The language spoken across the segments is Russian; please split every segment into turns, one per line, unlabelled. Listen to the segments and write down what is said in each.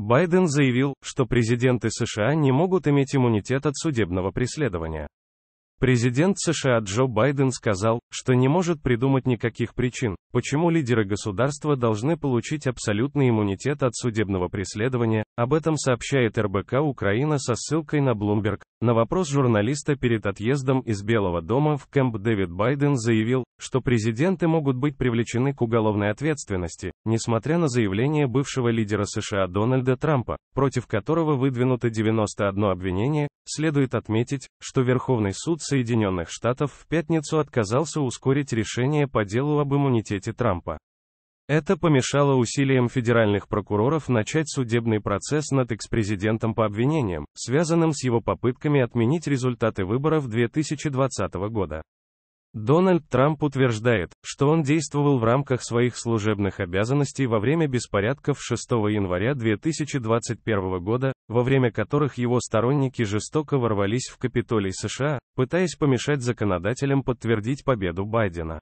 Байден заявил, что президенты США не могут иметь иммунитет от судебного преследования. Президент США Джо Байден сказал, что не может придумать никаких причин, почему лидеры государства должны получить абсолютный иммунитет от судебного преследования, об этом сообщает РБК Украина со ссылкой на Bloomberg. На вопрос журналиста перед отъездом из Белого дома в Кэмп Дэвид Байден заявил, что президенты могут быть привлечены к уголовной ответственности, несмотря на заявление бывшего лидера США Дональда Трампа, против которого выдвинуто 91 обвинение, следует отметить, что Верховный суд Соединенных Штатов в пятницу отказался ускорить решение по делу об иммунитете Трампа. Это помешало усилиям федеральных прокуроров начать судебный процесс над экс-президентом по обвинениям, связанным с его попытками отменить результаты выборов 2020 года. Дональд Трамп утверждает, что он действовал в рамках своих служебных обязанностей во время беспорядков 6 января 2021 года, во время которых его сторонники жестоко ворвались в Капитолий США, пытаясь помешать законодателям подтвердить победу Байдена.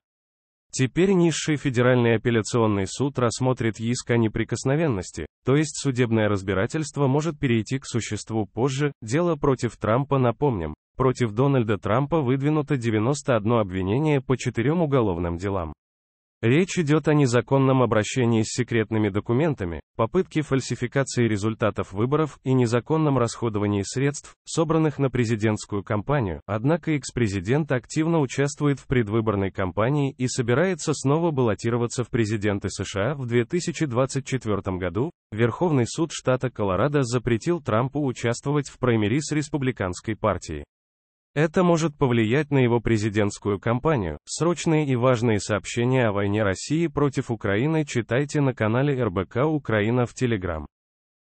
Теперь низший федеральный апелляционный суд рассмотрит иск о неприкосновенности, то есть судебное разбирательство может перейти к существу позже, дело против Трампа напомним. Против Дональда Трампа выдвинуто 91 обвинение по четырем уголовным делам. Речь идет о незаконном обращении с секретными документами, попытки фальсификации результатов выборов и незаконном расходовании средств, собранных на президентскую кампанию. Однако экс-президент активно участвует в предвыборной кампании и собирается снова баллотироваться в президенты США в 2024 году. Верховный суд штата Колорадо запретил Трампу участвовать в праймерис республиканской партии. Это может повлиять на его президентскую кампанию. Срочные и важные сообщения о войне России против Украины читайте на канале РБК Украина в Телеграм.